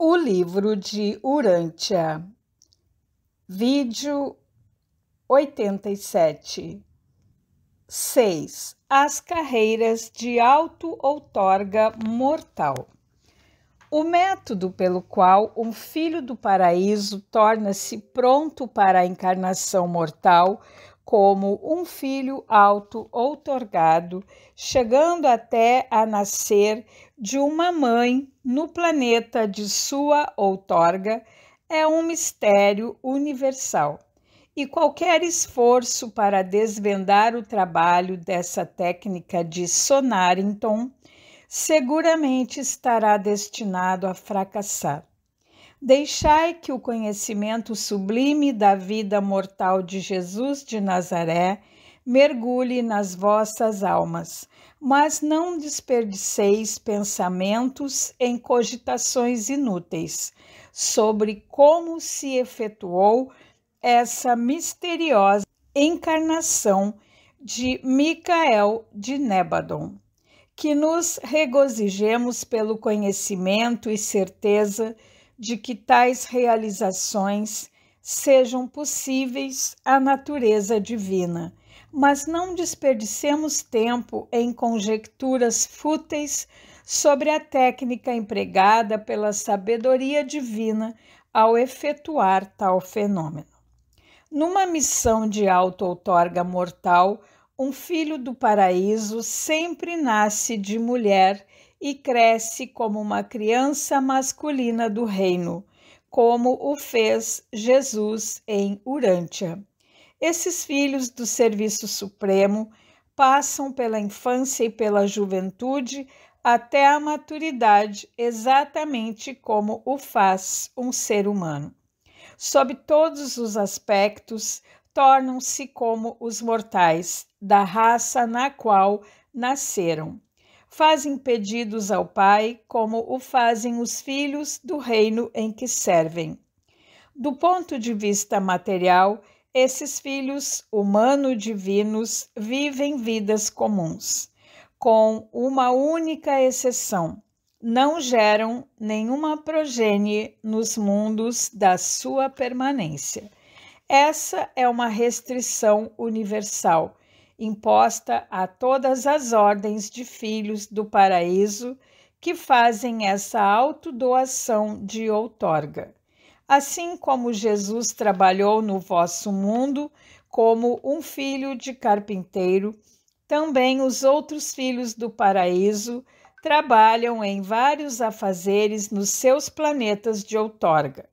O livro de Urântia, vídeo 87. 6. As carreiras de auto-outorga mortal. O método pelo qual um filho do paraíso torna-se pronto para a encarnação mortal como um filho auto-outorgado, chegando até a nascer de uma mãe no planeta de sua outorga é um mistério universal. E qualquer esforço para desvendar o trabalho dessa técnica de Sonarington seguramente estará destinado a fracassar. Deixai que o conhecimento sublime da vida mortal de Jesus de Nazaré mergulhe nas vossas almas, mas não desperdiceis pensamentos em cogitações inúteis sobre como se efetuou essa misteriosa encarnação de Micael de Nebadon. Que nos regozijemos pelo conhecimento e certeza de que tais realizações sejam possíveis à natureza divina mas não desperdicemos tempo em conjecturas fúteis sobre a técnica empregada pela sabedoria divina ao efetuar tal fenômeno. Numa missão de auto-outorga mortal, um filho do paraíso sempre nasce de mulher e cresce como uma criança masculina do reino, como o fez Jesus em Urântia. Esses filhos do serviço supremo passam pela infância e pela juventude até a maturidade, exatamente como o faz um ser humano. Sob todos os aspectos, tornam-se como os mortais, da raça na qual nasceram. Fazem pedidos ao Pai, como o fazem os filhos do reino em que servem. Do ponto de vista material, esses filhos humano-divinos vivem vidas comuns, com uma única exceção: não geram nenhuma progênie nos mundos da sua permanência. Essa é uma restrição universal, imposta a todas as ordens de filhos do paraíso que fazem essa autodoação de outorga assim como Jesus trabalhou no vosso mundo como um filho de carpinteiro, também os outros filhos do paraíso trabalham em vários afazeres nos seus planetas de outorga.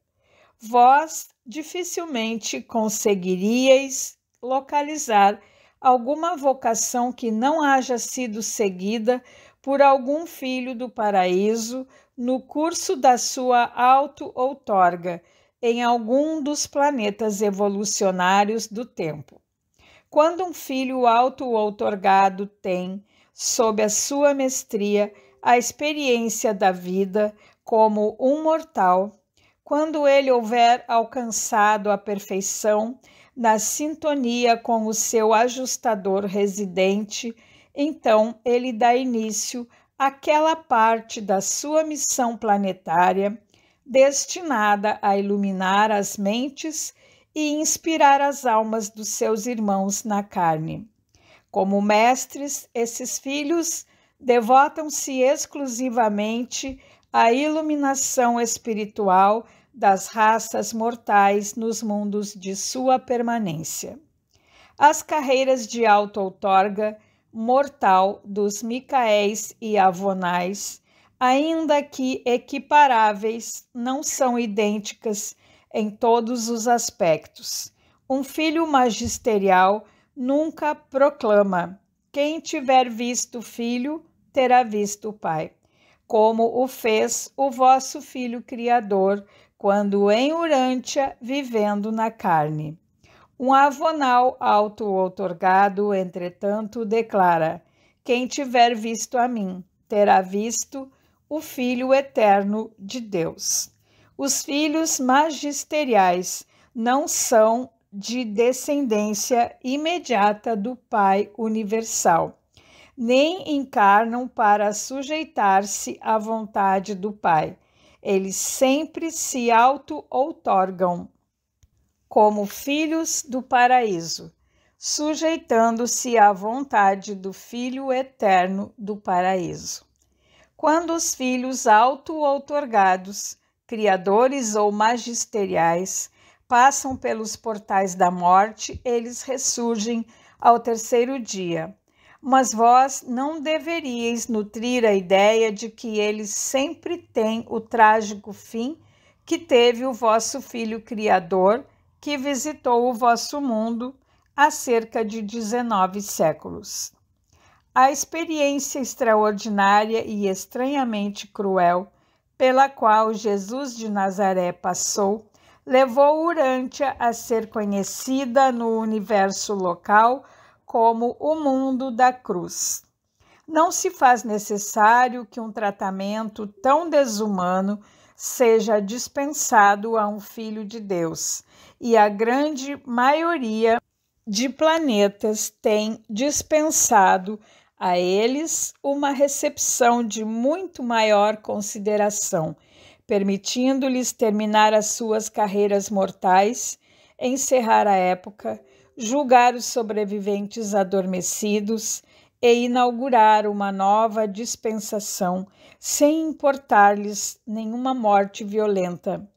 Vós dificilmente conseguiríeis localizar alguma vocação que não haja sido seguida por algum filho do paraíso no curso da sua auto-outorga em algum dos planetas evolucionários do tempo. Quando um filho auto-outorgado tem, sob a sua mestria, a experiência da vida como um mortal, quando ele houver alcançado a perfeição na sintonia com o seu ajustador residente, então ele dá início aquela parte da sua missão planetária destinada a iluminar as mentes e inspirar as almas dos seus irmãos na carne. Como mestres, esses filhos devotam-se exclusivamente à iluminação espiritual das raças mortais nos mundos de sua permanência. As carreiras de auto-outorga mortal dos Micaéis e Avonais, ainda que equiparáveis, não são idênticas em todos os aspectos. Um filho magisterial nunca proclama: quem tiver visto o filho, terá visto o pai. Como o fez o vosso filho criador, quando em Urântia, vivendo na carne. Um avonal auto-outorgado, entretanto, declara: Quem tiver visto a mim, terá visto o Filho eterno de Deus. Os filhos magisteriais não são de descendência imediata do Pai universal, nem encarnam para sujeitar-se à vontade do Pai. Eles sempre se auto-outorgam como filhos do paraíso, sujeitando-se à vontade do Filho eterno do paraíso. Quando os filhos auto-outorgados, criadores ou magisteriais, passam pelos portais da morte, eles ressurgem ao terceiro dia. Mas vós não deveríeis nutrir a ideia de que eles sempre têm o trágico fim que teve o vosso filho criador que visitou o vosso mundo há cerca de 19 séculos. A experiência extraordinária e estranhamente cruel pela qual Jesus de Nazaré passou levou Urântia a ser conhecida no universo local como o mundo da cruz. Não se faz necessário que um tratamento tão desumano seja dispensado a um filho de Deus, e a grande maioria de planetas tem dispensado a eles uma recepção de muito maior consideração, permitindo-lhes terminar as suas carreiras mortais, encerrar a época, julgar os sobreviventes adormecidos e inaugurar uma nova dispensação, sem importar-lhes nenhuma morte violenta.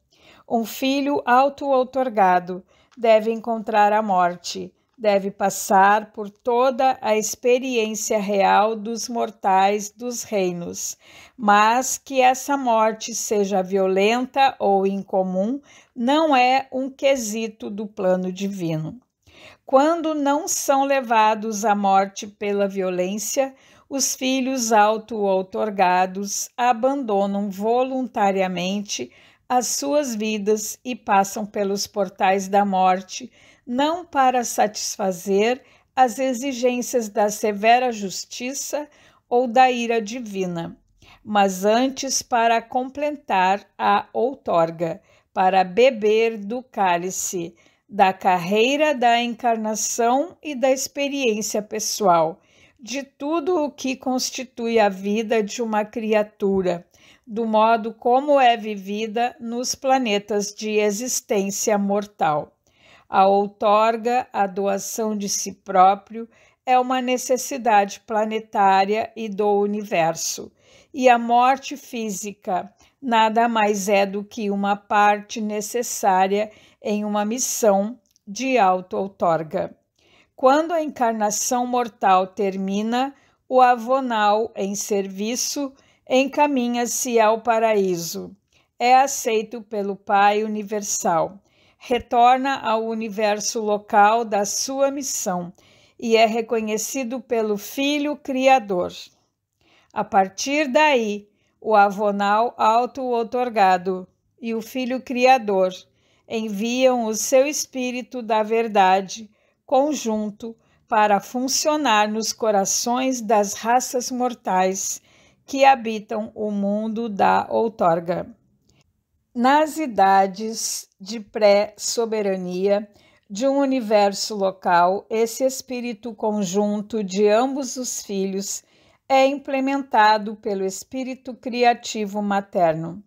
Um filho auto-outorgado deve encontrar a morte, deve passar por toda a experiência real dos mortais dos reinos, mas que essa morte seja violenta ou incomum não é um quesito do plano divino. Quando não são levados à morte pela violência, os filhos auto-outorgados abandonam voluntariamente as suas vidas e passam pelos portais da morte, não para satisfazer as exigências da severa justiça ou da ira divina, mas antes para completar a outorga, para beber do cálice da carreira da encarnação e da experiência pessoal, de tudo o que constitui a vida de uma criatura do modo como é vivida nos planetas de existência mortal. A outorga, a doação de si próprio, é uma necessidade planetária e do universo. E a morte física nada mais é do que uma parte necessária em uma missão de auto-outorga. Quando a encarnação mortal termina, o avonal em serviço encaminha-se ao paraíso. É aceito pelo Pai Universal. Retorna ao universo local da sua missão e é reconhecido pelo Filho Criador. A partir daí, o avonal auto-otorgado e o Filho Criador enviam o seu Espírito da Verdade conjunto para funcionar nos corações das raças mortais que habitam o mundo da outorga. Nas idades de pré-soberania de um universo local, esse espírito conjunto de ambos os filhos é implementado pelo espírito criativo materno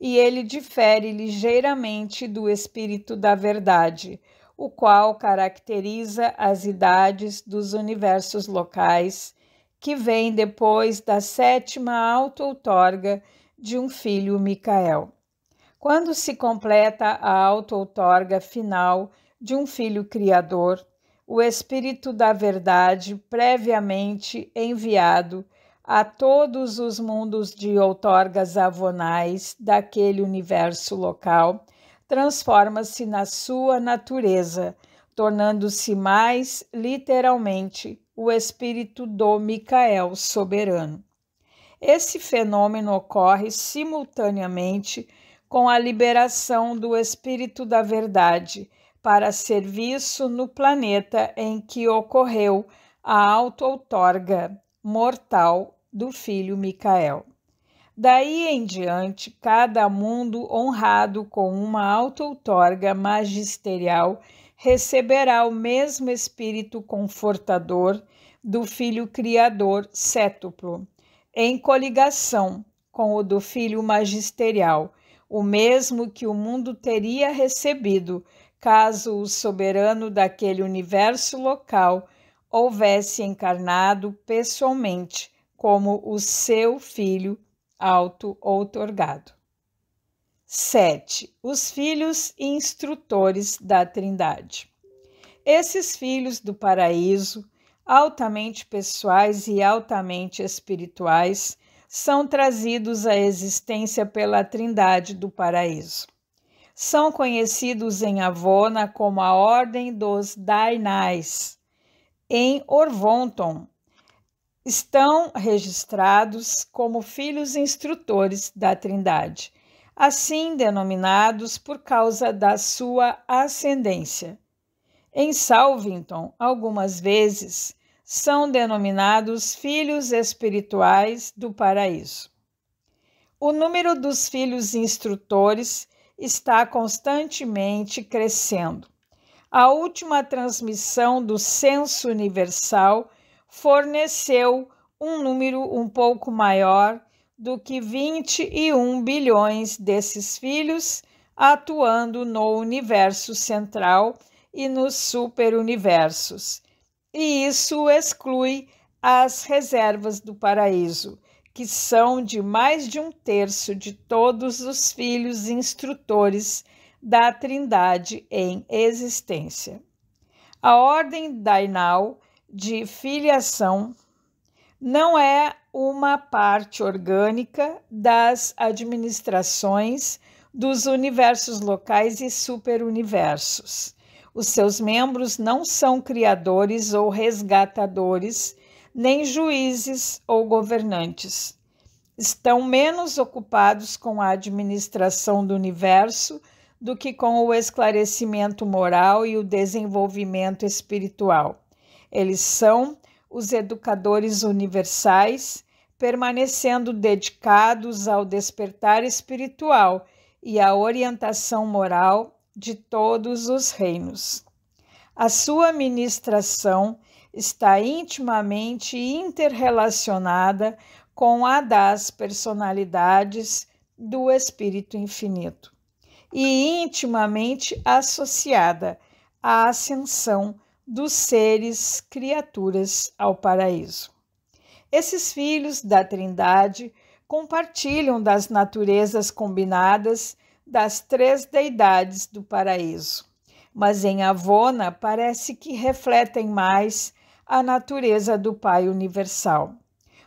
e ele difere ligeiramente do espírito da verdade, o qual caracteriza as idades dos universos locais que vem depois da sétima auto-outorga de um filho Micael. Quando se completa a auto-outorga final de um filho criador, o Espírito da Verdade, previamente enviado a todos os mundos de outorgas avonais daquele universo local, transforma-se na sua natureza, tornando-se mais literalmente o espírito do Micael soberano. Esse fenômeno ocorre simultaneamente com a liberação do espírito da verdade para serviço no planeta em que ocorreu a auto-outorga mortal do filho Micael. Daí em diante, cada mundo honrado com uma auto-outorga magisterial receberá o mesmo Espírito Confortador do Filho Criador sétuplo, em coligação com o do Filho Magisterial, o mesmo que o mundo teria recebido caso o soberano daquele universo local houvesse encarnado pessoalmente como o seu Filho auto-outorgado. 7. Os filhos instrutores da Trindade. Esses filhos do paraíso, altamente pessoais e altamente espirituais, são trazidos à existência pela Trindade do paraíso. São conhecidos em Avona como a Ordem dos Dainais. Em Orvonton, estão registrados como filhos instrutores da Trindade assim denominados por causa da sua ascendência. Em Salvington, algumas vezes, são denominados filhos espirituais do paraíso. O número dos filhos instrutores está constantemente crescendo. A última transmissão do Censo Universal forneceu um número um pouco maior do que 21 bilhões desses filhos atuando no universo central e nos superuniversos. E isso exclui as reservas do paraíso, que são de mais de um terço de todos os filhos instrutores da Trindade em existência. A ordem dainal de filiação não é uma parte orgânica das administrações dos universos locais e superuniversos. Os seus membros não são criadores ou resgatadores, nem juízes ou governantes. Estão menos ocupados com a administração do universo do que com o esclarecimento moral e o desenvolvimento espiritual. Eles são os educadores universais permanecendo dedicados ao despertar espiritual e à orientação moral de todos os reinos. A sua ministração está intimamente interrelacionada com a das personalidades do Espírito Infinito e intimamente associada à ascensão dos seres criaturas ao paraíso. Esses filhos da Trindade compartilham das naturezas combinadas das três deidades do paraíso, mas em Avona parece que refletem mais a natureza do Pai Universal.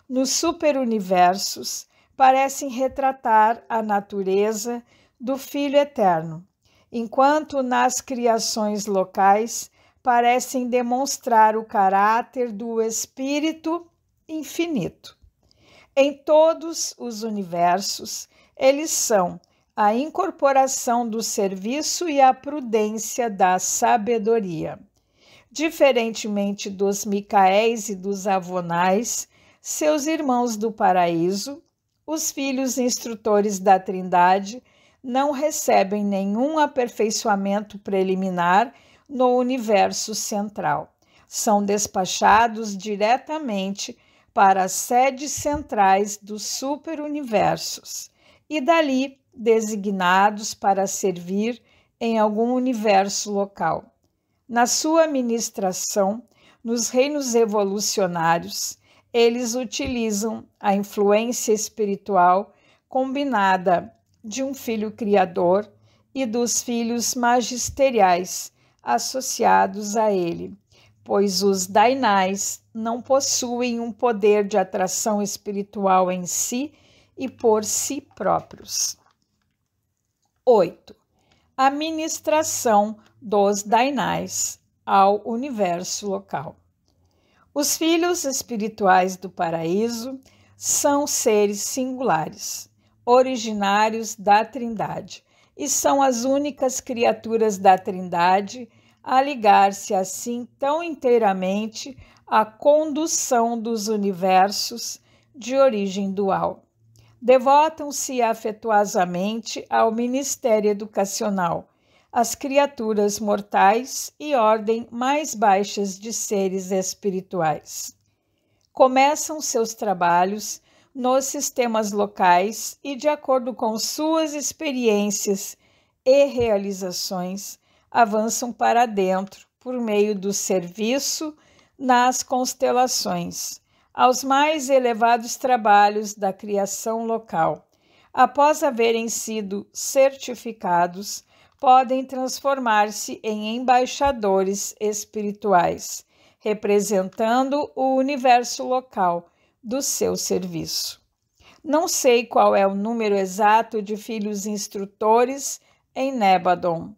Nos superuniversos, parecem retratar a natureza do Filho Eterno, enquanto nas criações locais parecem demonstrar o caráter do Espírito infinito. Em todos os universos, eles são a incorporação do serviço e a prudência da sabedoria. Diferentemente dos Micaéis e dos Avonais, seus irmãos do paraíso, os filhos instrutores da Trindade, não recebem nenhum aperfeiçoamento preliminar no universo central. São despachados diretamente para as sedes centrais dos superuniversos e dali designados para servir em algum universo local. Na sua administração, nos reinos evolucionários, eles utilizam a influência espiritual combinada de um filho criador e dos filhos magisteriais associados a ele pois os dainais não possuem um poder de atração espiritual em si e por si próprios. 8. A ministração dos dainais ao universo local. Os filhos espirituais do paraíso são seres singulares, originários da Trindade, e são as únicas criaturas da Trindade a ligar-se assim tão inteiramente à condução dos universos de origem dual. Devotam-se afetuosamente ao ministério educacional, às criaturas mortais e ordem mais baixas de seres espirituais. Começam seus trabalhos nos sistemas locais e, de acordo com suas experiências e realizações, avançam para dentro por meio do serviço nas constelações, aos mais elevados trabalhos da criação local. Após haverem sido certificados, podem transformar-se em embaixadores espirituais, representando o universo local do seu serviço. Não sei qual é o número exato de filhos instrutores em Nebadon,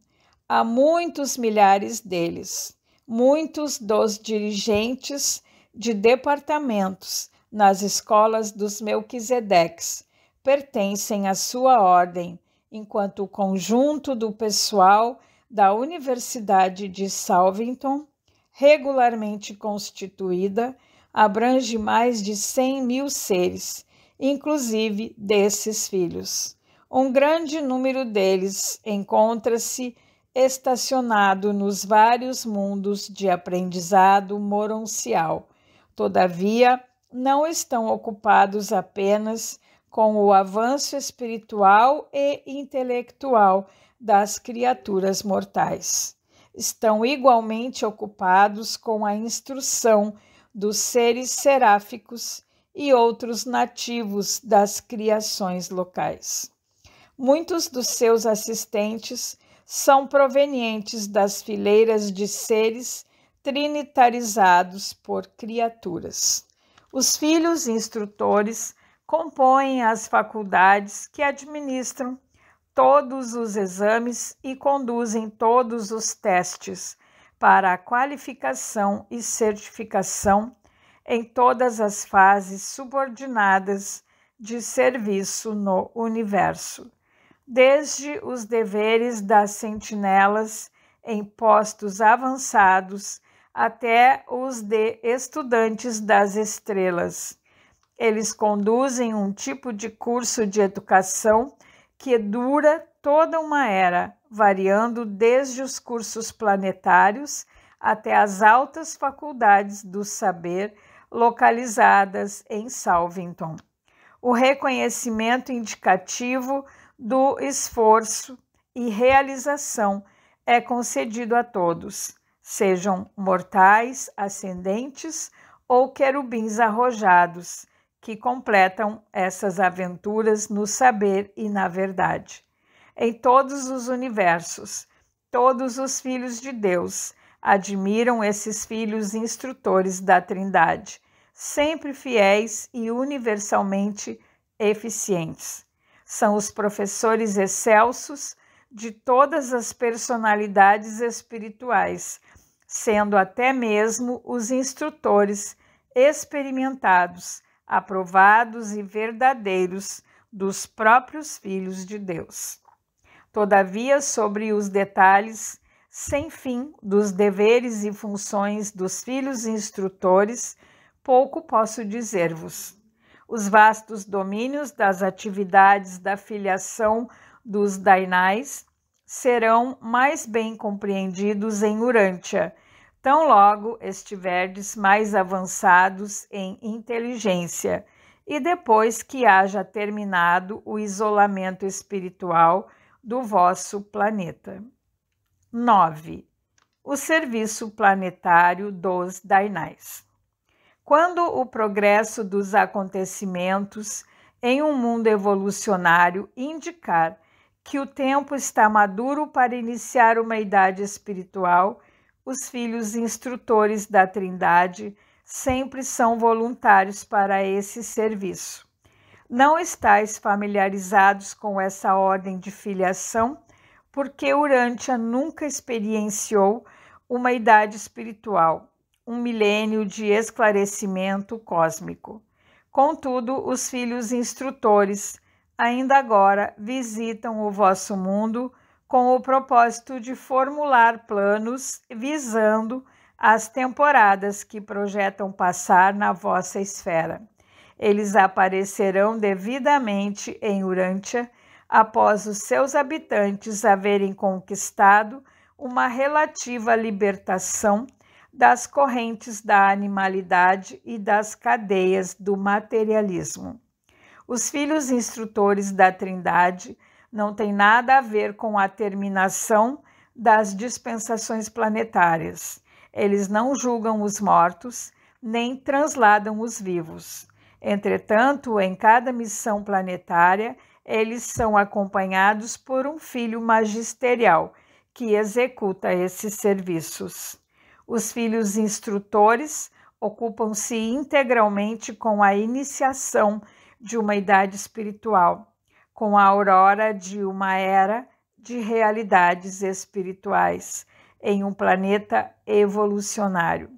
a muitos milhares deles, muitos dos dirigentes de departamentos nas escolas dos Melquisedeques pertencem à sua ordem, enquanto o conjunto do pessoal da Universidade de Salvington, regularmente constituída, abrange mais de 100 mil seres, inclusive desses filhos. Um grande número deles encontra-se estacionado nos vários mundos de aprendizado moroncial. Todavia, não estão ocupados apenas com o avanço espiritual e intelectual das criaturas mortais. Estão igualmente ocupados com a instrução dos seres seráficos e outros nativos das criações locais. Muitos dos seus assistentes são provenientes das fileiras de seres trinitarizados por criaturas. Os filhos instrutores compõem as faculdades que administram todos os exames e conduzem todos os testes para a qualificação e certificação em todas as fases subordinadas de serviço no universo desde os deveres das sentinelas em postos avançados até os de estudantes das estrelas. Eles conduzem um tipo de curso de educação que dura toda uma era, variando desde os cursos planetários até as altas faculdades do saber localizadas em Salvington. O reconhecimento indicativo do esforço e realização é concedido a todos, sejam mortais, ascendentes ou querubins arrojados, que completam essas aventuras no saber e na verdade. Em todos os universos, todos os filhos de Deus admiram esses filhos instrutores da Trindade, sempre fiéis e universalmente eficientes. São os professores excelsos de todas as personalidades espirituais, sendo até mesmo os instrutores experimentados, aprovados e verdadeiros dos próprios filhos de Deus. Todavia, sobre os detalhes sem fim dos deveres e funções dos filhos instrutores, pouco posso dizer-vos os vastos domínios das atividades da filiação dos Dainais serão mais bem compreendidos em Urântia, tão logo estiverdes mais avançados em inteligência, e depois que haja terminado o isolamento espiritual do vosso planeta. 9. O serviço planetário dos Dainais. Quando o progresso dos acontecimentos em um mundo evolucionário indicar que o tempo está maduro para iniciar uma idade espiritual, os filhos instrutores da Trindade sempre são voluntários para esse serviço. Não estáis familiarizados com essa ordem de filiação, porque Urântia nunca experienciou uma idade espiritual um milênio de esclarecimento cósmico. Contudo, os filhos instrutores, ainda agora, visitam o vosso mundo com o propósito de formular planos visando as temporadas que projetam passar na vossa esfera. Eles aparecerão devidamente em Urântia após os seus habitantes haverem conquistado uma relativa libertação das correntes da animalidade e das cadeias do materialismo. Os filhos instrutores da Trindade não têm nada a ver com a terminação das dispensações planetárias. Eles não julgam os mortos, nem transladam os vivos. Entretanto, em cada missão planetária, eles são acompanhados por um filho magisterial que executa esses serviços. Os filhos instrutores ocupam-se integralmente com a iniciação de uma idade espiritual, com a aurora de uma era de realidades espirituais em um planeta evolucionário.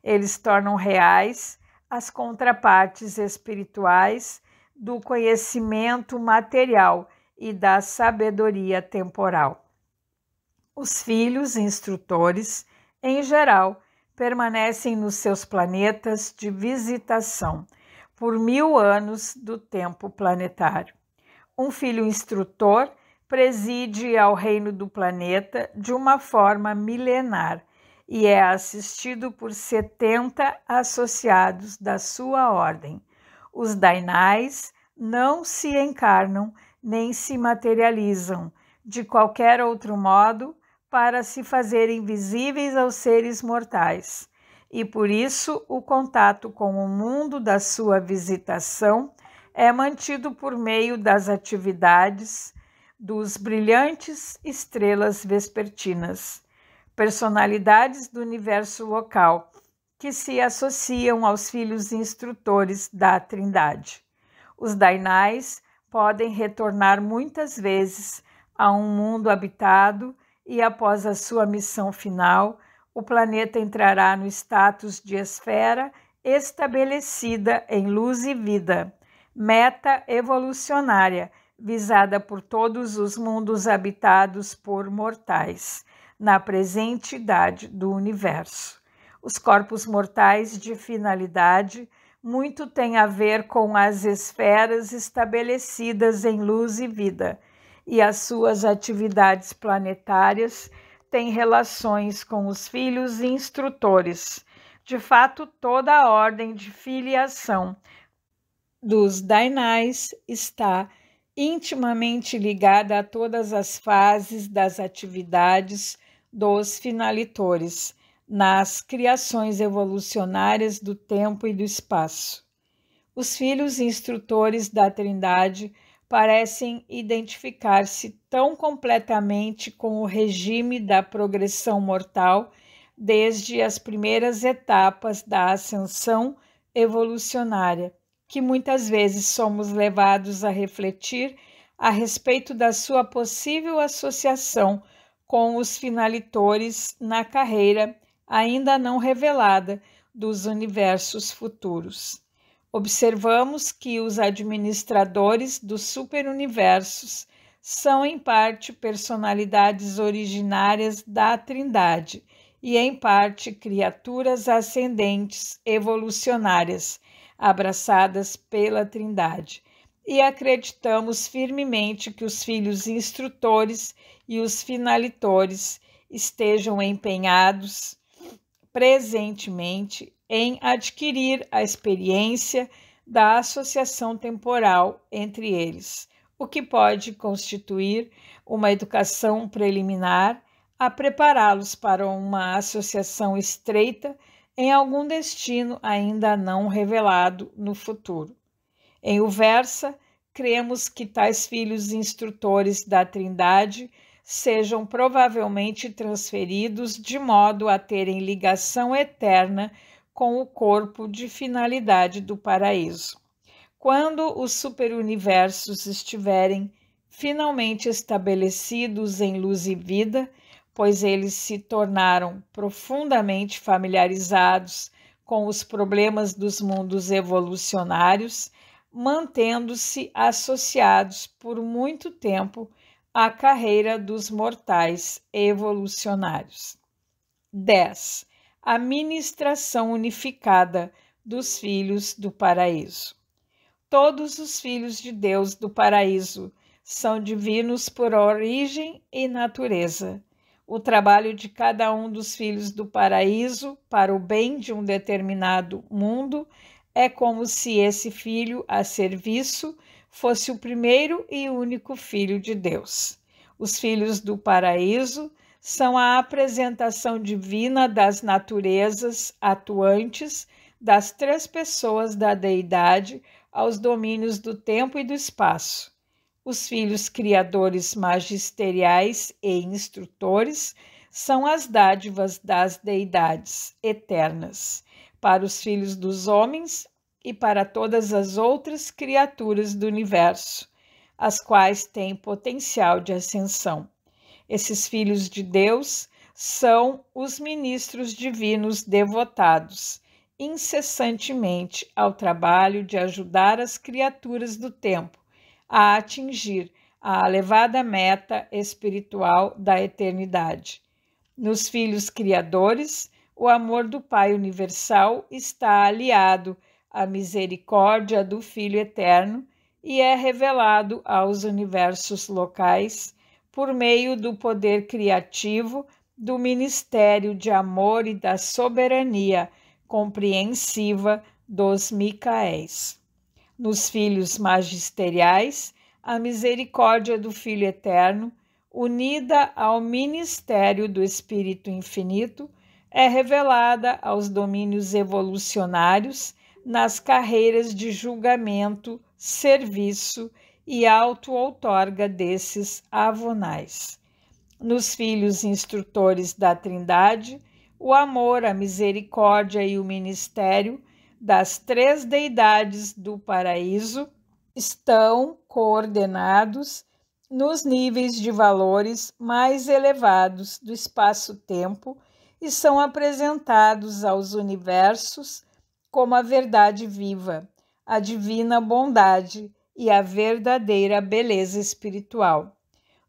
Eles tornam reais as contrapartes espirituais do conhecimento material e da sabedoria temporal. Os filhos instrutores em geral, permanecem nos seus planetas de visitação por mil anos do tempo planetário. Um filho instrutor preside ao reino do planeta de uma forma milenar e é assistido por 70 associados da sua ordem. Os dainais não se encarnam nem se materializam de qualquer outro modo para se fazerem visíveis aos seres mortais, e por isso o contato com o mundo da sua visitação é mantido por meio das atividades dos brilhantes estrelas vespertinas, personalidades do universo local que se associam aos filhos instrutores da Trindade. Os Dainais podem retornar muitas vezes a um mundo habitado e após a sua missão final, o planeta entrará no status de esfera estabelecida em luz e vida, meta evolucionária visada por todos os mundos habitados por mortais, na presente idade do universo. Os corpos mortais de finalidade muito têm a ver com as esferas estabelecidas em luz e vida e as suas atividades planetárias têm relações com os filhos instrutores. De fato, toda a ordem de filiação dos Dainais está intimamente ligada a todas as fases das atividades dos finalitores nas criações evolucionárias do tempo e do espaço. Os filhos instrutores da Trindade parecem identificar-se tão completamente com o regime da progressão mortal desde as primeiras etapas da ascensão evolucionária, que muitas vezes somos levados a refletir a respeito da sua possível associação com os finalitores na carreira ainda não revelada dos universos futuros. Observamos que os administradores dos superuniversos são, em parte, personalidades originárias da Trindade e, em parte, criaturas ascendentes evolucionárias abraçadas pela Trindade. E acreditamos firmemente que os filhos instrutores e os finalitores estejam empenhados presentemente em adquirir a experiência da associação temporal entre eles, o que pode constituir uma educação preliminar a prepará-los para uma associação estreita em algum destino ainda não revelado no futuro. Em Uversa, cremos que tais filhos instrutores da Trindade sejam provavelmente transferidos de modo a terem ligação eterna com o corpo de finalidade do paraíso. Quando os superuniversos estiverem finalmente estabelecidos em luz e vida, pois eles se tornaram profundamente familiarizados com os problemas dos mundos evolucionários, mantendo-se associados por muito tempo a carreira dos mortais evolucionários. 10. A ministração unificada dos filhos do paraíso. Todos os filhos de Deus do paraíso são divinos por origem e natureza. O trabalho de cada um dos filhos do paraíso para o bem de um determinado mundo é como se esse filho, a serviço fosse o primeiro e único Filho de Deus. Os filhos do paraíso são a apresentação divina das naturezas atuantes das três pessoas da deidade aos domínios do tempo e do espaço. Os filhos criadores magisteriais e instrutores são as dádivas das deidades eternas. Para os filhos dos homens, e para todas as outras criaturas do universo, as quais têm potencial de ascensão. Esses filhos de Deus são os ministros divinos devotados incessantemente ao trabalho de ajudar as criaturas do tempo a atingir a elevada meta espiritual da eternidade. Nos filhos criadores, o amor do Pai Universal está aliado a misericórdia do Filho Eterno e é revelado aos universos locais por meio do poder criativo do ministério de amor e da soberania compreensiva dos Micaéis. Nos filhos magisteriais, a misericórdia do Filho Eterno, unida ao ministério do Espírito Infinito, é revelada aos domínios evolucionários nas carreiras de julgamento, serviço e auto-outorga desses avonais. Nos filhos instrutores da Trindade, o amor, a misericórdia e o ministério das três deidades do paraíso estão coordenados nos níveis de valores mais elevados do espaço-tempo e são apresentados aos universos como a verdade viva, a divina bondade e a verdadeira beleza espiritual.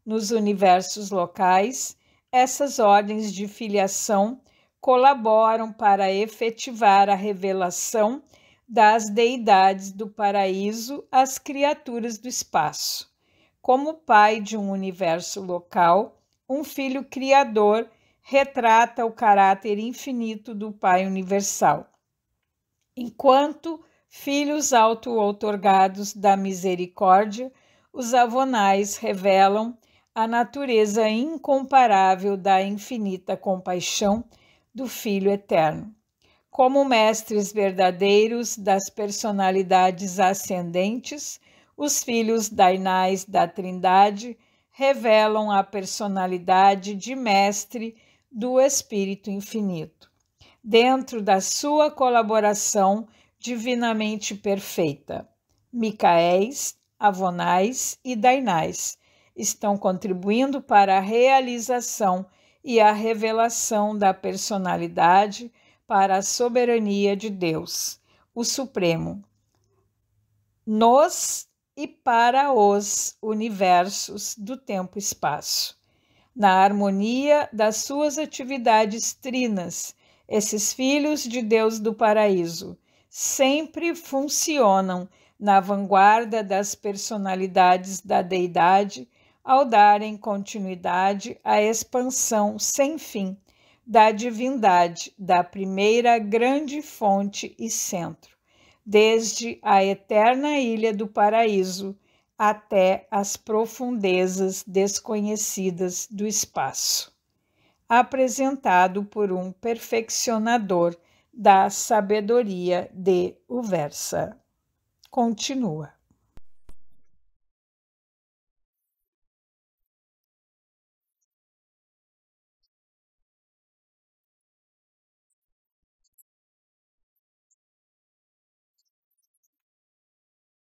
Nos universos locais, essas ordens de filiação colaboram para efetivar a revelação das deidades do paraíso às criaturas do espaço. Como pai de um universo local, um filho criador retrata o caráter infinito do Pai Universal enquanto filhos auto-outorgados da misericórdia, os avonais revelam a natureza incomparável da infinita compaixão do Filho Eterno. Como mestres verdadeiros das personalidades ascendentes, os filhos dainais da Trindade revelam a personalidade de mestre do Espírito Infinito dentro da sua colaboração divinamente perfeita. Micaéis, Avonais e Dainais estão contribuindo para a realização e a revelação da personalidade para a soberania de Deus, o Supremo, nos e para os universos do tempo e espaço, na harmonia das suas atividades trinas esses filhos de Deus do paraíso sempre funcionam na vanguarda das personalidades da deidade ao darem continuidade à expansão sem fim da divindade, da primeira grande fonte e centro, desde a eterna ilha do paraíso até as profundezas desconhecidas do espaço apresentado por um perfeccionador da sabedoria de Uversa. Continua.